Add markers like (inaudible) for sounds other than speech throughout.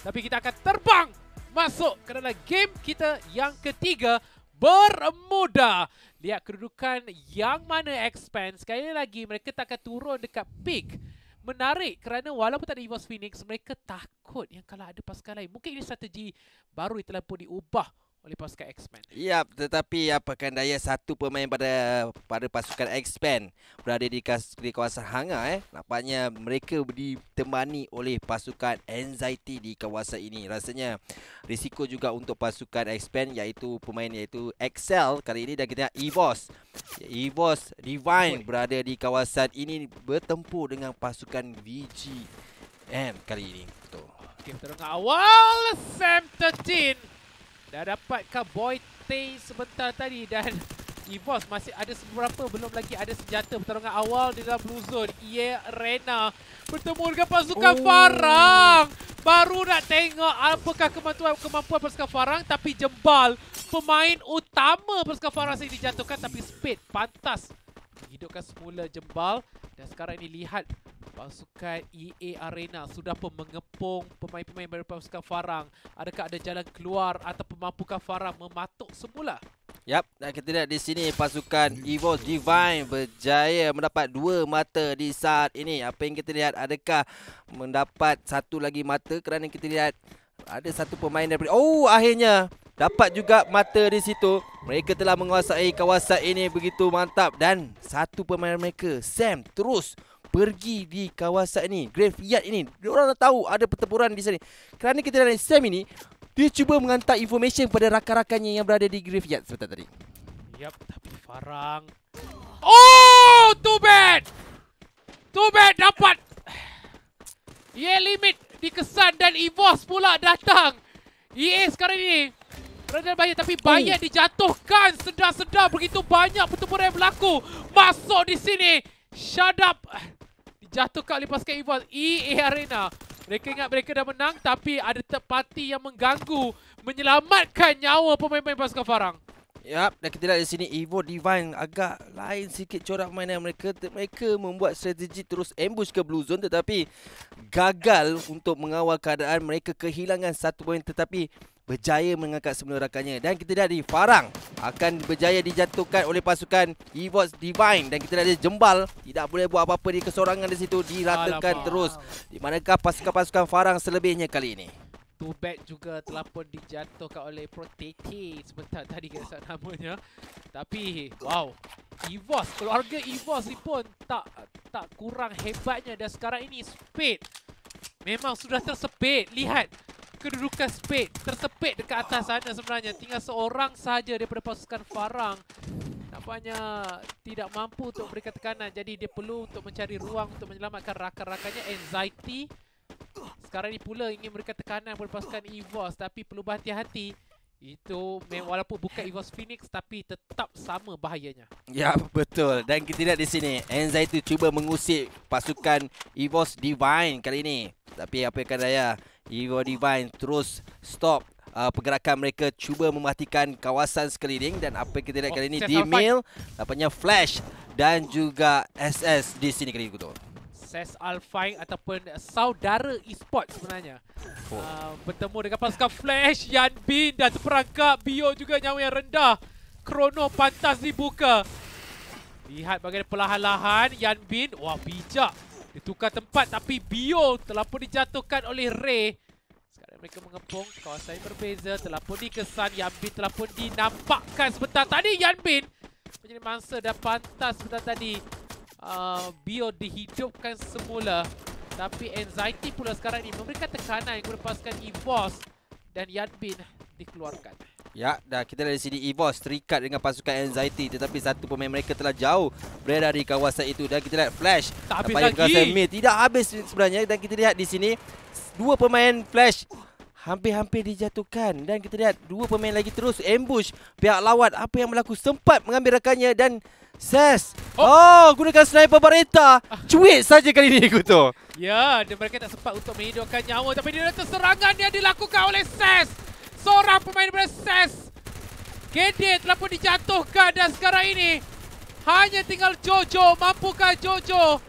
Tapi kita akan terbang masuk ke dalam game kita yang ketiga Bermuda. Lihat kedudukan yang mana expand. Sekali lagi mereka takkan turun dekat peak. Menarik kerana walaupun tak ada Evos Phoenix, mereka takut yang kalau ada pasukan lain. Mungkin ini strategi baru telah pun diubah oleh pasukan X-Men. Yap, tetapi apakan daya satu pemain pada pada pasukan X-Men berada di, kas, di kawasan Hanga eh. Nampaknya mereka ditemani oleh pasukan Anxiety di kawasan ini. Rasanya risiko juga untuk pasukan X-Men iaitu pemain iaitu Excel kali ini dan kita tengok Evos. Evos Divine Boleh. berada di kawasan ini bertempur dengan pasukan VGM kali ini. Betul. Okay, terus tengok awal Sam 13. Dah dapatkah Boy Tay sebentar tadi dan (laughs) Evos masih ada seberapa belum lagi ada senjata pertarungan awal di dalam blue zone. Ia Rena bertemu dengan pasukan oh. Farang. Baru nak tengok apakah kemampuan, kemampuan pasukan Farang tapi jembal pemain utama pasukan Farang sendiri dijatuhkan tapi speed pantas hidupkan semula jembal dan sekarang ini lihat Pasukan EA Arena sudah pun mengepung pemain-pemain dari pasukan Farang. Adakah ada jalan keluar atau pemampukan Farang mematuk semula? Yap, dan kita lihat di sini pasukan Evo Divine berjaya mendapat dua mata di saat ini. Apa yang kita lihat adakah mendapat satu lagi mata kerana kita lihat ada satu pemain daripada Oh akhirnya Dapat juga mata di situ Mereka telah menguasai kawasan ini Begitu mantap Dan satu pemain mereka Sam terus Pergi di kawasan ini Graveyard ini Diorang dah tahu Ada pertempuran di sini Kerana kita dengar Sam ini Dia cuba menghantar information Pada rakan-rakannya Yang berada di graveyard Sebentar tadi Yap Tapi Farang Oh Too bad Too bad dapat Yeah limit dikesan dan Evos pula datang. EA sekarang ini berada bayar tapi hmm. bayar oh. dijatuhkan sedar-sedar begitu banyak pertempuran yang berlaku. Masuk di sini. Shut up. Dijatuhkan lepaskan Evos. EA Arena. Mereka ingat mereka dah menang tapi ada tepati yang mengganggu menyelamatkan nyawa pemain-pemain pasukan Farang. Yap, dan kita lihat di sini Evo Divine agak lain sikit corak mainan mereka. Mereka membuat strategi terus ambush ke Blue Zone tetapi gagal untuk mengawal keadaan. Mereka kehilangan satu poin tetapi berjaya mengangkat semula rakannya. Dan kita lihat di Farang akan berjaya dijatuhkan oleh pasukan Evo Divine. Dan kita lihat di Jembal tidak boleh buat apa-apa di kesorangan di situ. Diratakan Alamak. terus. Di manakah pasukan-pasukan Farang selebihnya kali ini? Too bad juga telah pun dijatuhkan oleh Protete sebentar tadi kena sebut namanya. Tapi, wow. Evos, keluarga Evos ni pun tak tak kurang hebatnya. Dan sekarang ini, Spade memang sudah tersepit. Lihat kedudukan Spade. Tersepit dekat atas sana sebenarnya. Tinggal seorang sahaja daripada pasukan Farang. Nampaknya tidak mampu untuk berikan tekanan. Jadi, dia perlu untuk mencari ruang untuk menyelamatkan rakan-rakannya. Anxiety. Sekarang ni pula ingin memberikan tekanan berpasukan EVOS tapi perlu berhati-hati. Itu walaupun bukan EVOS Phoenix tapi tetap sama bahayanya. Ya, betul. Dan kita lihat di sini, Anxiety cuba mengusik pasukan EVOS Divine kali ini. Tapi apa yang daya, EVOS Divine terus stop Uh, pergerakan mereka cuba mematikan kawasan sekeliling Dan apa yang kita lihat kali oh, ini oh, D-Mail Flash Dan juga SS di sini kali ini SS Alfine ataupun saudara esports sebenarnya. Oh. Uh, bertemu dengan pasukan Flash, Yan Bin dan terperangkap. Bio juga nyawa yang rendah. Krono pantas dibuka. Lihat bagaimana perlahan-lahan Yan Bin. Wah, bijak. Dia tukar tempat tapi Bio telah pun dijatuhkan oleh Ray. Sekarang mereka mengepung kawasan yang berbeza. Telah pun dikesan. Yan Bin telah pun dinampakkan sebentar tadi. Yan Bin menjadi mangsa dan pantas sebentar tadi. Ah, bio dihidupkan semula Tapi anxiety pula sekarang ini memberikan tekanan yang melepaskan Evos dan Yanbin dikeluarkan Ya, dah kita dari sini Evos terikat dengan pasukan anxiety Tetapi satu pemain mereka telah jauh berada dari kawasan itu Dan kita lihat Flash Tapi habis lagi Tidak habis sebenarnya Dan kita lihat di sini Dua pemain Flash Hampir-hampir dijatuhkan Dan kita lihat Dua pemain lagi terus Ambush Pihak lawat Apa yang berlaku Sempat mengambil rakannya Dan Ses. Oh. oh, gunakan sniper Barreta. Cuit saja kali ini aku tu. Ya, dia mereka tak sempat untuk menghidupkan nyawa. Tapi dia ada serangan yang dilakukan oleh Ses. Seorang pemain daripada Ses. KD telah pun dijatuhkan dan sekarang ini hanya tinggal Jojo. Mampukah Jojo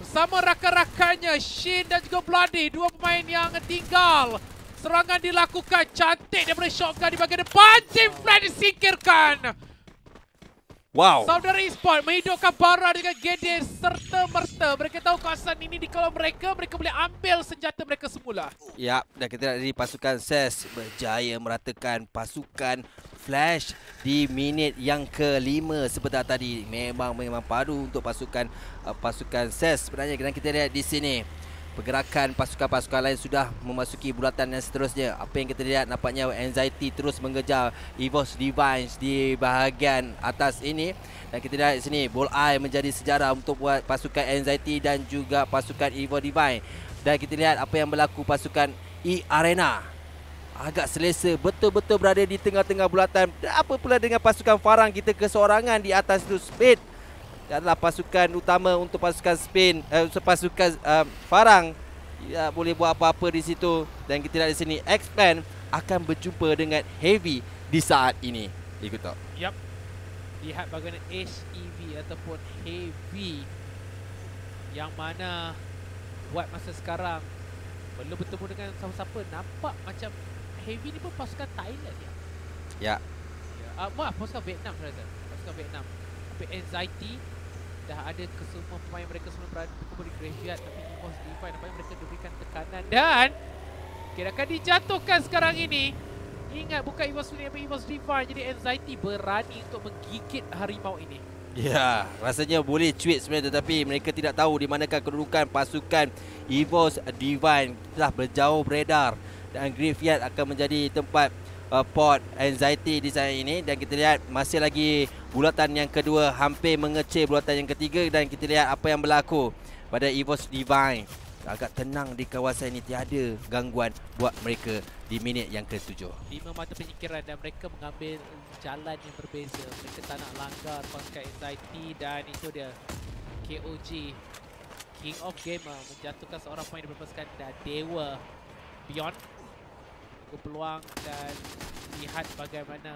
bersama rakan-rakannya Shin dan juga Bloody. Dua pemain yang tinggal. Serangan dilakukan cantik daripada shotgun di bahagian depan. Team Flat disingkirkan. Wow. Saudara Esport menghidupkan Barra dengan Gede serta merta. Mereka tahu kawasan ini di kalau mereka, mereka boleh ambil senjata mereka semula. Ya, dan kita lihat di pasukan SES e berjaya meratakan pasukan Flash di minit yang kelima sebentar tadi. Memang memang padu untuk pasukan uh, pasukan SES e sebenarnya. Dan kita lihat di sini pergerakan pasukan-pasukan lain sudah memasuki bulatan yang seterusnya. Apa yang kita lihat nampaknya Anxiety terus mengejar Evos Divine di bahagian atas ini. Dan kita lihat di sini, Ball Eye menjadi sejarah untuk buat pasukan Anxiety dan juga pasukan Evos Divine. Dan kita lihat apa yang berlaku pasukan E Arena. Agak selesa betul-betul berada di tengah-tengah bulatan. Apa pula dengan pasukan Farang kita keseorangan di atas itu. Speed adalah pasukan utama untuk pasukan Spain uh, pasukan uh, Farang ya boleh buat apa-apa di situ dan kita lihat di sini X-Plan akan berjumpa dengan Heavy di saat ini ikut tak yep lihat bagaimana HEV ataupun Heavy yang mana buat masa sekarang belum bertemu dengan siapa-siapa nampak macam Heavy ni pun pasukan Thailand ya yep. ya uh, ya, ah, maaf pasukan Vietnam saya pasukan Vietnam anxiety Dah ada kesemua pemain mereka semua berada di kubur graveyard tapi Imos Divine nampaknya mereka diberikan tekanan dan kira kirakan dijatuhkan sekarang ini. Ingat bukan Imos Fury tapi Imos Divine jadi anxiety berani untuk menggigit harimau ini. Ya, rasanya boleh cuit sebenarnya tetapi mereka tidak tahu di manakah kedudukan pasukan Evos Divine telah berjauh beredar dan Graveyard akan menjadi tempat uh, port anxiety di sana ini dan kita lihat masih lagi bulatan yang kedua hampir mengecil bulatan yang ketiga dan kita lihat apa yang berlaku pada Evos Divine agak tenang di kawasan ini tiada gangguan buat mereka di minit yang ke-7. Lima mata penyikiran dan mereka mengambil jalan yang berbeza. Mereka tak nak langgar pasca anxiety dan itu dia KOG King of Gamer menjatuhkan seorang pemain di perpustakaan dan Dewa Beyond cukup peluang dan lihat bagaimana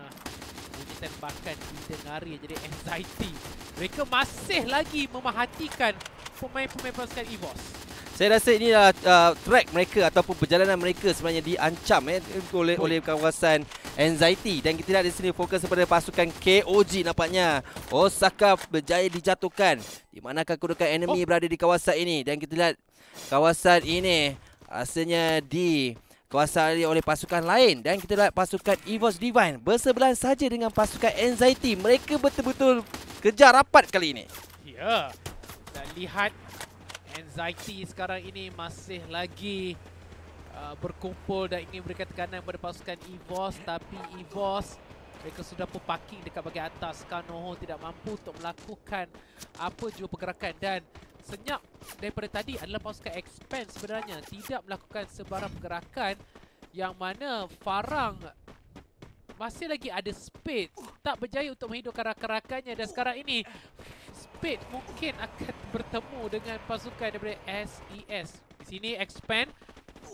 bunyi tembakan didengari jadi anxiety. Mereka masih lagi memerhatikan pemain-pemain pasukan EVOS. Saya rasa ini adalah uh, track mereka ataupun perjalanan mereka sebenarnya diancam eh, oleh oleh kawasan Anxiety. Dan kita lihat di sini fokus kepada pasukan KOG nampaknya. Osaka berjaya dijatuhkan. Di manakah kedudukan enemy oh. berada di kawasan ini. Dan kita lihat kawasan ini asalnya di... Kuasai oleh pasukan lain dan kita lihat pasukan Evos Divine bersebelahan saja dengan pasukan Anxiety. Mereka betul-betul kejar rapat kali ini. Ya. Dan lihat Anxiety sekarang ini masih lagi uh, berkumpul dan ingin berikan tekanan kepada pasukan Evos tapi Evos mereka sudah pun parking dekat bagian atas. Kanoho tidak mampu untuk melakukan apa jua pergerakan dan senyap daripada tadi adalah pasukan expand sebenarnya tidak melakukan sebarang pergerakan yang mana Farang masih lagi ada speed tak berjaya untuk menghidupkan rakan-rakannya dan sekarang ini speed mungkin akan bertemu dengan pasukan daripada SES e di sini expand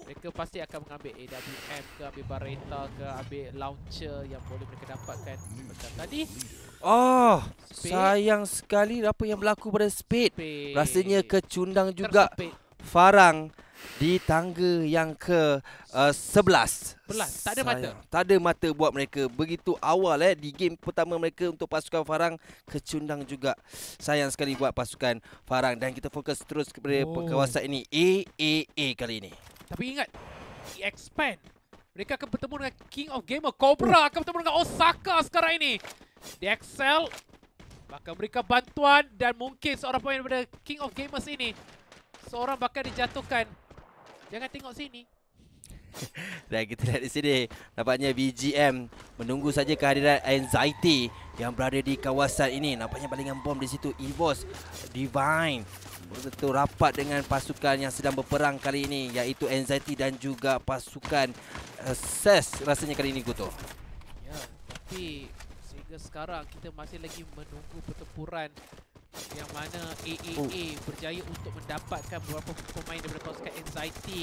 mereka pasti akan mengambil AWM ke ambil Barreta ke ambil launcher yang boleh mereka dapatkan macam tadi. Oh, Speed. sayang sekali apa yang berlaku pada Speed. Speed. Rasanya kecundang juga Farang di tangga yang ke eh, sebelas. Uh, sebelas, tak ada sayang. mata. Tak ada mata buat mereka. Begitu awal eh, di game pertama mereka untuk pasukan Farang, kecundang juga. Sayang sekali buat pasukan Farang. Dan kita fokus terus kepada oh. kawasan ini. AAA kali ini. Tapi ingat, expand. Mereka akan bertemu dengan King of Gamer. Cobra akan bertemu dengan Osaka sekarang ini. Di Excel, bakal mereka bantuan dan mungkin seorang pemain daripada King of Gamers ini. Seorang bakal dijatuhkan. Jangan tengok sini. (laughs) Dan kita lihat di sini Nampaknya BGM Menunggu saja kehadiran Anxiety Yang berada di kawasan ini Nampaknya palingan bom di situ Evos Divine Betul rapat dengan pasukan yang sedang berperang kali ini Iaitu Anxiety dan juga pasukan Ses eh, rasanya kali ini Kuto Ya tapi Sehingga sekarang kita masih lagi menunggu pertempuran yang mana AAA oh. berjaya untuk mendapatkan beberapa pemain daripada pasukan Anxiety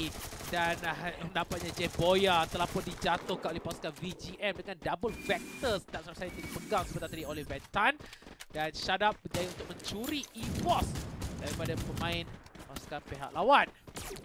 dan uh, eh, nampaknya Jeff Boya telah pun dijatuhkan oleh pasukan VGM dengan double vector tak selesai tadi pegang sebentar tadi oleh Ventan dan Shut Up berjaya untuk mencuri EVOS daripada pemain pasukan pihak lawan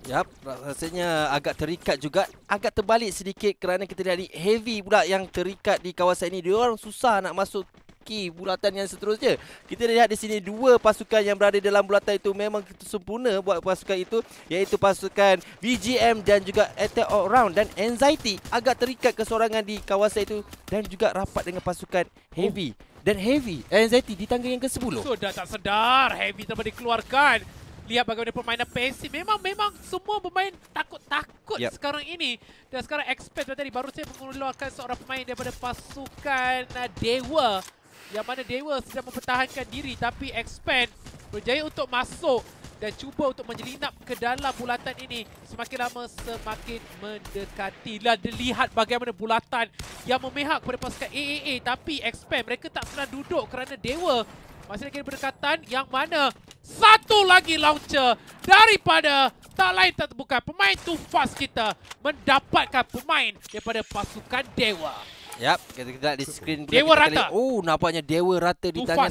Yap, rasanya agak terikat juga Agak terbalik sedikit kerana kita lihat Heavy pula yang terikat di kawasan ini Dia orang susah nak masuk kaki bulatan yang seterusnya. Kita lihat di sini dua pasukan yang berada dalam bulatan itu memang sempurna buat pasukan itu iaitu pasukan BGM dan juga Attack All Round dan Anxiety agak terikat kesorangan di kawasan itu dan juga rapat dengan pasukan Heavy. Oh. Dan Heavy, Anxiety di tangga yang ke-10. Sudah so, tak sedar, Heavy telah dikeluarkan. Lihat bagaimana permainan pasif. Memang memang semua pemain takut-takut yep. sekarang ini. Dan sekarang expert tadi baru saya mengeluarkan seorang pemain daripada pasukan uh, Dewa yang mana Dewa sedang mempertahankan diri tapi expand berjaya untuk masuk dan cuba untuk menyelinap ke dalam bulatan ini semakin lama semakin mendekati lah lihat bagaimana bulatan yang memihak kepada pasukan AAA tapi expand mereka tak senang duduk kerana Dewa masih lagi berdekatan yang mana satu lagi launcher daripada tak lain tak bukan pemain too fast kita mendapatkan pemain daripada pasukan Dewa Yap, kita lihat di skrin Dewa rata. Oh, nampaknya Dewa rata di Too tangan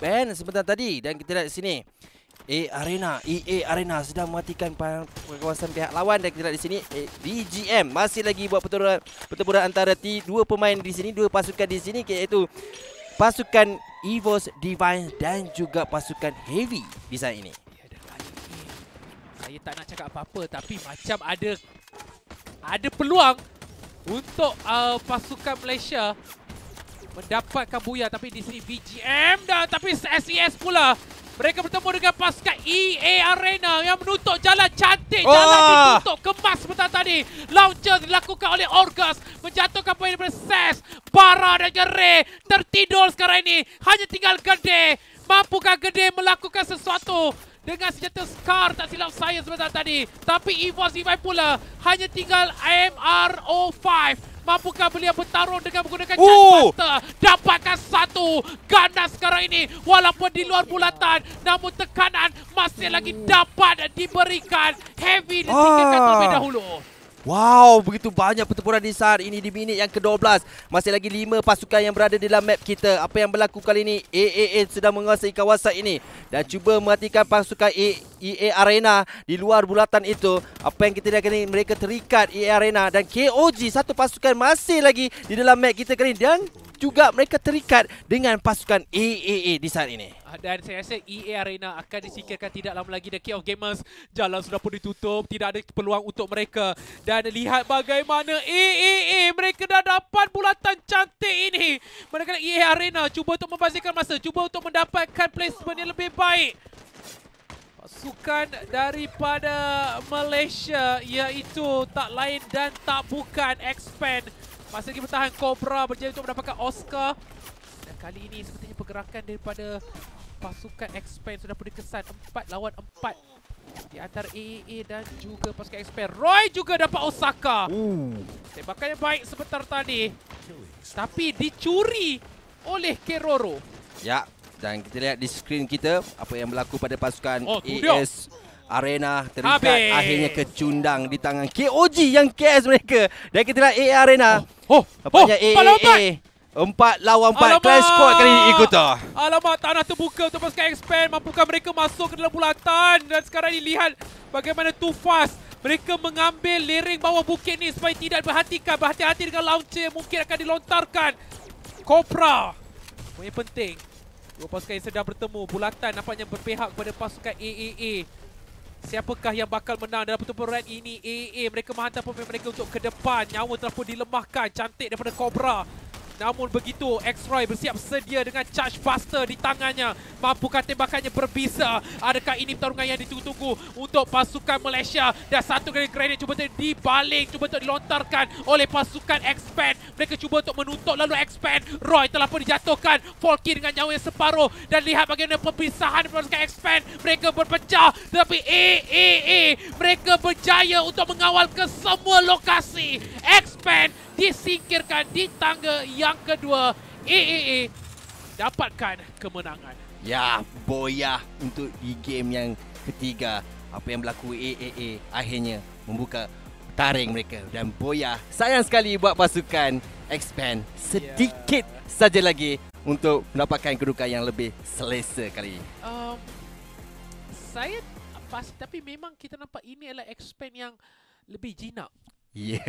Ben sebentar tadi dan kita lihat di sini. A Arena, EA Arena sedang mematikan kawasan pihak lawan dan kita lihat di sini BGM masih lagi buat pertempuran pertempuran antara T dua pemain di sini, dua pasukan di sini iaitu pasukan Evos Divine dan juga pasukan Heavy di sana ini. Ya, Saya tak nak cakap apa-apa tapi macam ada ada peluang untuk uh, pasukan Malaysia mendapatkan buaya tapi di sini BGM dah tapi SES e pula mereka bertemu dengan pasukan EA Arena yang menutup jalan cantik jalan oh. ditutup kemas sebentar tadi launcher dilakukan oleh Orgas menjatuhkan poin daripada SES Bara dan Gere tertidur sekarang ini hanya tinggal Gede mampukah Gede melakukan sesuatu dengan senjata Scar tak silap saya sebentar tadi. Tapi Evo Evai pula hanya tinggal MRO5. Mampukah beliau bertarung dengan menggunakan Chantbuster? Oh. Dapatkan satu ganda sekarang ini. Walaupun di luar bulatan, namun tekanan masih lagi hmm. dapat diberikan. Heavy di ah. ditinggalkan ah. terlebih dahulu. Wow, begitu banyak pertempuran di saat ini di minit yang ke-12. Masih lagi 5 pasukan yang berada dalam map kita. Apa yang berlaku kali ini? AAA sedang menguasai kawasan ini dan cuba mematikan pasukan EA e Arena di luar bulatan itu. Apa yang kita lihat kali ini? Mereka terikat EA Arena dan KOG satu pasukan masih lagi di dalam map kita kali ini. Dan juga mereka terikat dengan pasukan AAA di saat ini. Ah, dan saya rasa EA Arena akan disingkirkan tidak lama lagi The King of Gamers Jalan sudah pun ditutup Tidak ada peluang untuk mereka Dan lihat bagaimana EAA Mereka dah dapat bulatan cantik ini Mereka EA Arena Cuba untuk membazirkan masa Cuba untuk mendapatkan placement yang lebih baik Pasukan daripada Malaysia Iaitu tak lain dan tak bukan Expand masih lagi bertahan Cobra berjaya untuk mendapatkan Oscar. Dan kali ini sepertinya pergerakan daripada pasukan Expand sudah pun dikesan. Empat lawan empat di antara AAA dan juga pasukan Expand. Roy juga dapat Osaka. Tembakan yang baik sebentar tadi. Tapi dicuri oleh Keroro. Ya, dan kita lihat di skrin kita apa yang berlaku pada pasukan oh, AS. Dia arena terikat Habis. akhirnya kecundang di tangan KOG yang KS mereka. Dan kita lihat AA Arena. Oh, oh, oh AA, AA. Empat lawan empat. Alamak. squad kali ini ikuta. Alamak, tanah terbuka untuk pasukan expand. Mampukan mereka masuk ke dalam bulatan. Dan sekarang ini lihat bagaimana too fast. Mereka mengambil lering bawah bukit ni supaya tidak berhatikan. Berhati-hati dengan launcher yang mungkin akan dilontarkan. Kopra. Yang penting. Dua pasukan yang sedang bertemu. Bulatan nampaknya berpihak kepada pasukan AAA. Siapakah yang bakal menang dalam pertempuran ini? AA mereka menghantar pemain mereka untuk ke depan. Nyawa telah pun dilemahkan. Cantik daripada Cobra. Namun begitu, X-Roy bersiap sedia dengan charge faster di tangannya. Mampukah tembakannya berbisa? Adakah ini pertarungan yang ditunggu-tunggu untuk pasukan Malaysia? Dan satu kali granit cuba untuk dibalik, cuba untuk dilontarkan oleh pasukan X-Pan. Mereka cuba untuk menutup lalu X-Pan. Roy telah pun dijatuhkan. Falky dengan nyawa yang separuh. Dan lihat bagaimana perpisahan pasukan X-Pan. Mereka berpecah. Tapi eh, eh, eh. Mereka berjaya untuk mengawal ke semua lokasi. x disingkirkan di tangga yang kedua. AAA dapatkan kemenangan. Ya, boyah untuk di game yang ketiga. Apa yang berlaku AAA akhirnya membuka taring mereka dan boyah. Sayang sekali buat pasukan expand sedikit yeah. saja lagi untuk mendapatkan kedudukan yang lebih selesa kali ini. Um, saya pasti tapi memang kita nampak ini adalah expand yang lebih jinak. Yeah.